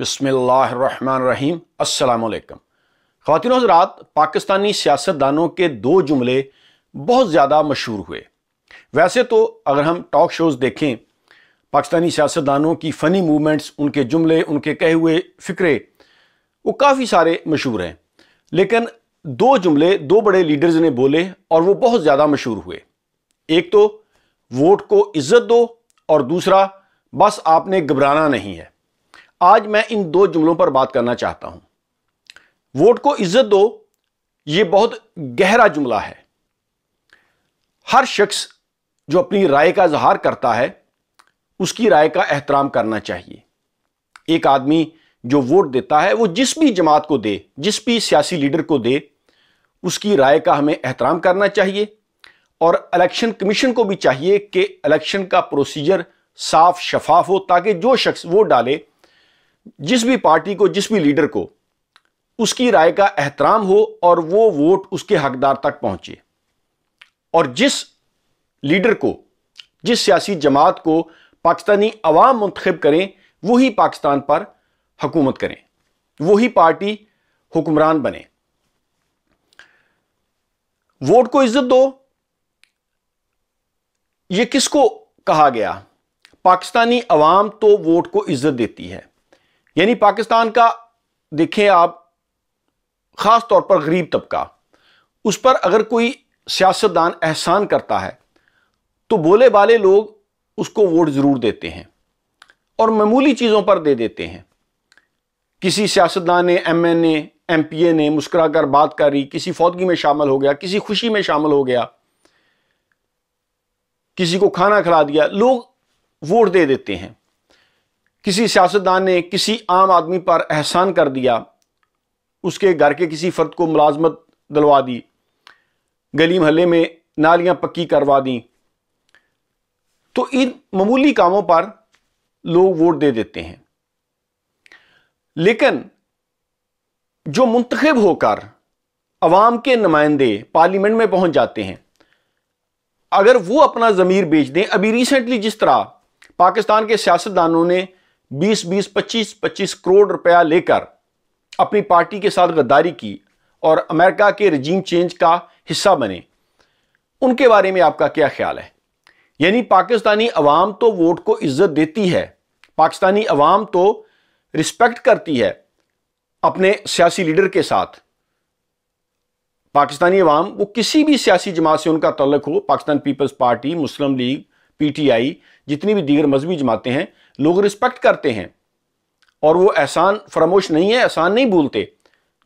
बसमीम् अल्लाम ख़वान हजरात पाकिस्तानी सियासतदानों के दो जुमले बहुत ज़्यादा मशहूर हुए वैसे तो अगर हम टॉक शोज़ देखें पाकिस्तानी सियासतदानों की फ़नी मूवमेंट्स उनके जुमले उनके कहे हुए फ़िक्रे वो काफ़ी सारे मशहूर हैं लेकिन दो जुमले दो बड़े लीडर्स ने बोले और वो बहुत ज़्यादा मशहूर हुए एक तो वोट को इज़्ज़त दो और दूसरा बस आपने घबराना नहीं है आज मैं इन दो जुमलों पर बात करना चाहता हूं वोट को इज्जत दो ये बहुत गहरा जुमला है हर शख्स जो अपनी राय का इजहार करता है उसकी राय का एहतराम करना चाहिए एक आदमी जो वोट देता है वो जिस भी जमात को दे जिस भी सियासी लीडर को दे उसकी राय का हमें एहतराम करना चाहिए और इलेक्शन कमीशन को भी चाहिए कि इलेक्शन का प्रोसीजर साफ शफाफ हो ताकि जो शख्स वोट डाले जिस भी पार्टी को जिस भी लीडर को उसकी राय का एहतराम हो और वो वोट उसके हकदार तक पहुंचे और जिस लीडर को जिस सियासी जमात को पाकिस्तानी अवाम मंतखब करें वही पाकिस्तान पर हुकूमत करें वही पार्टी हुक्मरान बने वोट को इज्जत दो ये किसको कहा गया पाकिस्तानी अवाम तो वोट को इज्जत देती है यानी पाकिस्तान का देखें आप ख़ास तौर पर गरीब तबका उस पर अगर कोई सियासतदान एहसान करता है तो बोले बाले लोग उसको वोट ज़रूर देते हैं और मामूली चीज़ों पर दे देते हैं किसी सियासतदान ने M N A M P A ने मुस्करा कर बात करी किसी फौदगी में शामिल हो गया किसी खुशी में शामिल हो गया किसी को खाना खिला दिया लोग वोट दे देते हैं किसी सियासतदान ने किसी आम आदमी पर एहसान कर दिया उसके घर के किसी फर्द को मुलाजमत दिलवा दी गली महल्ले में नालियां पक्की करवा दी तो इन मामूली कामों पर लोग वोट दे देते हैं लेकिन जो मुंतखब होकर अवाम के नुमाइंदे पार्लियामेंट में पहुंच जाते हैं अगर वो अपना ज़मीर बेच दें अभी रिसेंटली जिस तरह पाकिस्तान के सियासतदानों ने बीस बीस पच्चीस पच्चीस करोड़ रुपया लेकर अपनी पार्टी के साथ गद्दारी की और अमेरिका के रजीम चेंज का हिस्सा बने उनके बारे में आपका क्या ख्याल है यानी पाकिस्तानी अवाम तो वोट को इज्जत देती है पाकिस्तानी अवाम तो रिस्पेक्ट करती है अपने सियासी लीडर के साथ पाकिस्तानी अवाम वो किसी भी सियासी जमात से उनका तलक हो Pakistan Peoples Party Muslim League PTI जितनी भी दीगर मजहबी जमातें हैं लोग रिस्पेक्ट करते हैं और वो एहसान फरामोश नहीं है एहसान नहीं भूलते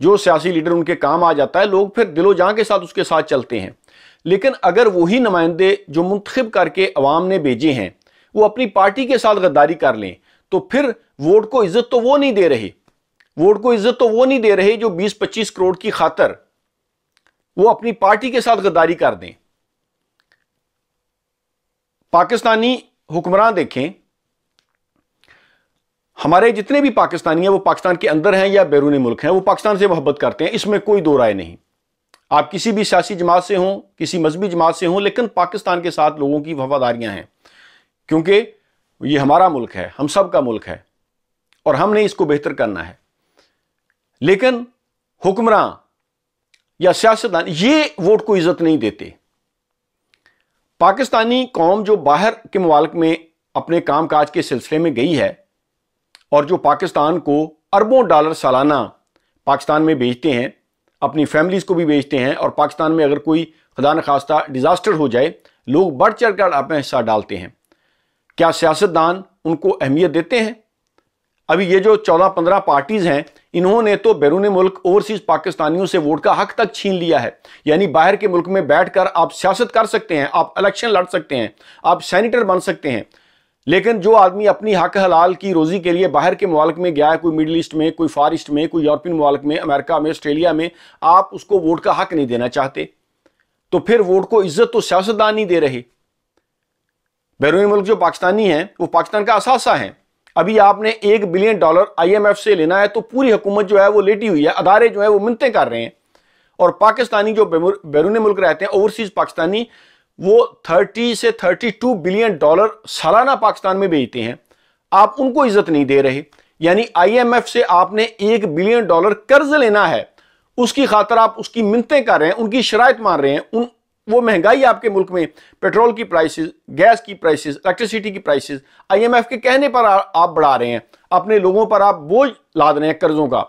जो सियासी लीडर उनके काम आ जाता है लोग फिर दिलो जहाँ के साथ उसके साथ चलते हैं लेकिन अगर वही नुमाइंदे जो मंतखब करके अवाम ने भेजे हैं वो अपनी पार्टी के साथ गद्दारी कर लें तो फिर वोट को इज्जत तो वो नहीं दे रहे वोट को इज्जत तो वो नहीं दे रहे जो 20-25 करोड़ की खातर वो अपनी पार्टी के साथ गद्दारी कर दें पाकिस्तानी हुक्मरान देखें हमारे जितने भी पाकिस्तानी हैं वो पाकिस्तान के अंदर हैं या बैरूनी मुल्क हैं वो पाकिस्तान से मोहब्बत करते हैं इसमें कोई दो राय नहीं आप किसी भी सियासी जमात से हों किसी मजहबी जमात से हों लेकिन पाकिस्तान के साथ लोगों की वफादारियाँ हैं क्योंकि ये हमारा मुल्क है हम सब का मुल्क है और हमने इसको बेहतर करना है लेकिन हुक्मरान या सियासतदान ये वोट को इज्जत नहीं देते पाकिस्तानी कौम जो बाहर के ममालक में अपने काम काज के सिलसिले में गई है और जो पाकिस्तान को अरबों डॉलर सालाना पाकिस्तान में बेचते हैं अपनी फैमिलीज़ को भी बेचते हैं और पाकिस्तान में अगर कोई खुदा न खास्ता डिज़ास्टर हो जाए लोग बढ़ चढ़ कर अपना हिस्सा डालते हैं क्या सियासतदान उनको अहमियत देते हैं अभी ये जो चौदह पंद्रह पार्टीज़ हैं इन्होंने तो बैरून मुल्क ओवरसीज पाकिस्तानियों से वोट का हक तक छीन लिया है यानी बाहर के मुल्क में बैठकर आप सियासत कर सकते हैं आप इलेक्शन लड़ सकते हैं आप सैनिटर बन सकते हैं लेकिन जो आदमी अपनी हक हलाल की रोज़ी के लिए बाहर के ममालक में गया है कोई मिडल ईस्ट में कोई फार ईस्ट में कोई यूरोपियन ममालक में अमेरिका में ऑस्ट्रेलिया में आप उसको वोट का हक नहीं देना चाहते तो फिर वोट को इज्जत तो सियासतदान नहीं दे रहे बैरून मुल्क जो पाकिस्तानी हैं वो पाकिस्तान का असासा है अभी आपने एक बिलियन डॉलर आईएमएफ से लेना है तो पूरी हुकूमत जो है वो लेटी हुई है अदारे जो है वो मिनते कर रहे हैं और पाकिस्तानी जो बैरून मुल्क रहते हैं ओवरसीज पाकिस्तानी वो 30 से 32 बिलियन डॉलर सालाना पाकिस्तान में भेजते हैं आप उनको इज्जत नहीं दे रहे यानी आईएमएफ से आपने एक बिलियन डॉलर कर्ज लेना है उसकी खातर आप उसकी मिनतें कर रहे हैं उनकी शराय मार रहे हैं उन वो महंगाई आपके मुल्क में पेट्रोल की प्राइसेस गैस की प्राइसेस इलेक्ट्रिसिटी की प्राइसेस आईएमएफ के कहने पर आ, आप बढ़ा रहे हैं अपने लोगों पर आप बोझ लाद रहे हैं कर्जों का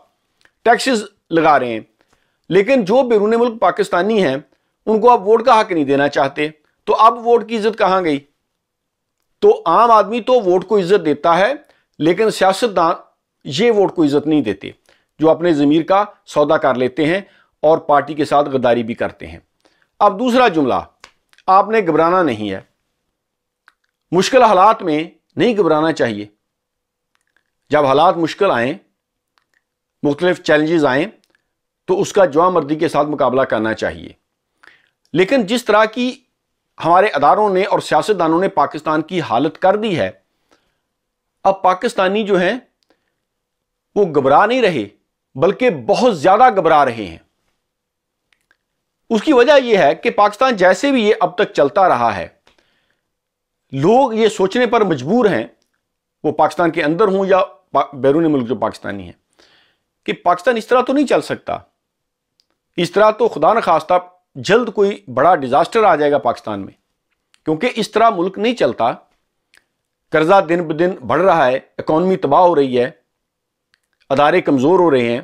टैक्सेस लगा रहे हैं लेकिन जो बैरून मुल्क पाकिस्तानी हैं उनको आप वोट का हक नहीं देना चाहते तो अब वोट की इज्जत कहाँ गई तो आम आदमी तो वोट को इज्जत देता है लेकिन सियासतदान ये वोट को इज्जत नहीं देते जो अपने ज़मीर का सौदा कर लेते हैं और पार्टी के साथ गद्दारी भी करते हैं अब दूसरा जुमला आपने घबराना नहीं है मुश्किल हालात में नहीं घबराना चाहिए जब हालात मुश्किल आए मुख्तलिफ चैलेंजेस आए तो उसका जवा मर्दी के साथ मुकाबला करना चाहिए लेकिन जिस तरह की हमारे अदारों ने और सियासतदानों ने पाकिस्तान की हालत कर दी है अब पाकिस्तानी जो हैं वो घबरा नहीं रहे बल्कि बहुत ज़्यादा घबरा रहे हैं उसकी वजह यह है कि पाकिस्तान जैसे भी ये अब तक चलता रहा है लोग ये सोचने पर मजबूर हैं वो पाकिस्तान के अंदर हों या बैरून मुल्क जो पाकिस्तानी हैं कि पाकिस्तान इस तरह तो नहीं चल सकता इस तरह तो खुदा न खास्ता जल्द कोई बड़ा डिज़ास्टर आ जाएगा पाकिस्तान में क्योंकि इस तरह मुल्क नहीं चलता कर्जा दिन ब दिन बढ़ रहा है इकॉनमी तबाह हो रही है अदारे कमज़ोर हो रहे हैं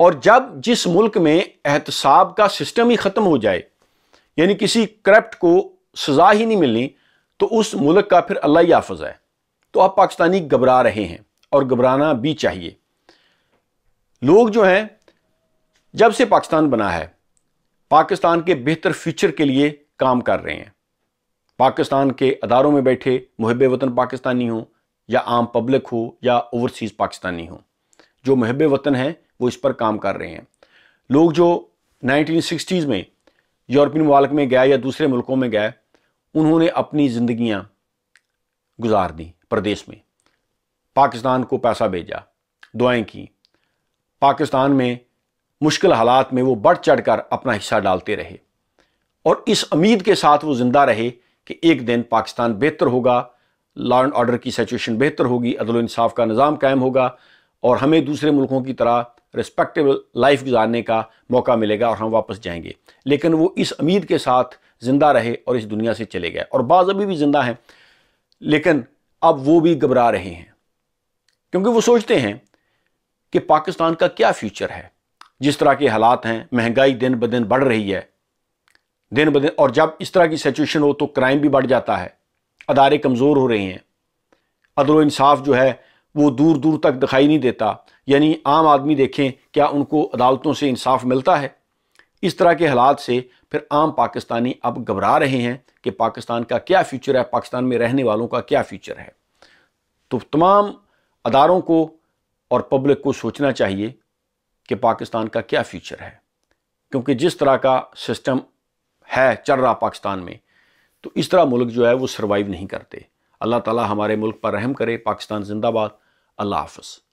और जब जिस मुल्क में एहतसाब का सिस्टम ही ख़त्म हो जाए यानी किसी करप्ट को सज़ा ही नहीं मिलनी तो उस मुल्क का फिर अल्लाह ही हाफज है तो आप पाकिस्तानी घबरा रहे हैं और घबराना भी चाहिए लोग जो हैं जब से पाकिस्तान बना है पाकिस्तान के बेहतर फ्यूचर के लिए काम कर रहे हैं पाकिस्तान के अदारों में बैठे महब वतन पाकिस्तानी हों या आम पब्लिक हो या ओवरसीज़ पाकिस्तानी हों जो महब वतन हैं वो इस पर काम कर रहे हैं लोग जो 1960s में यूरोपियन मालक में गए या दूसरे मुल्कों में गए उन्होंने अपनी ज़िंदियाँ गुजार दी प्रदेश में पाकिस्तान को पैसा भेजा दुआएं की पाकिस्तान में मुश्किल हालात में वो बढ़ चढ़ कर अपना हिस्सा डालते रहे और इस उम्मीद के साथ वो ज़िंदा रहे कि एक दिन पाकिस्तान बेहतर होगा लॉ एंड ऑर्डर की सिचुएशन बेहतर होगी अदल इंसाफ का निज़ाम कायम होगा और हमें दूसरे मुल्कों की तरह रिस्पेक्टेबल लाइफ गुजारने का मौका मिलेगा और हम वापस जाएंगे लेकिन वो इस उम्मीद के साथ ज़िंदा रहे और इस दुनिया से चले गए और बाज़ अभी भी ज़िंदा हैं लेकिन अब वो भी घबरा रहे हैं क्योंकि वो सोचते हैं कि पाकिस्तान का क्या फ्यूचर है जिस तरह के हालात हैं महंगाई दिन ब दिन बढ़ रही है दिन ब दिन और जब इस तरह की सिचुएशन हो तो क्राइम भी बढ़ जाता है अदारे कमज़ोर हो रहे हैं अदल इंसाफ जो है वो दूर दूर तक दिखाई नहीं देता यानी आम आदमी देखें क्या उनको अदालतों से इंसाफ मिलता है इस तरह के हालात से फिर आम पाकिस्तानी अब घबरा रहे हैं कि पाकिस्तान का क्या फ्यूचर है पाकिस्तान में रहने वालों का क्या फ्यूचर है तो तमाम अदारों को और पब्लिक को सोचना चाहिए कि पाकिस्तान का क्या फ्यूचर है क्योंकि जिस तरह का सिस्टम है चल रहा पाकिस्तान में तो इस तरह मुल्क जो है वो सर्वाइव नहीं करते अल्लाह ताला हमारे मुल्क पर रहम करे पाकिस्तान जिंदाबाद अल्लाह हाफ़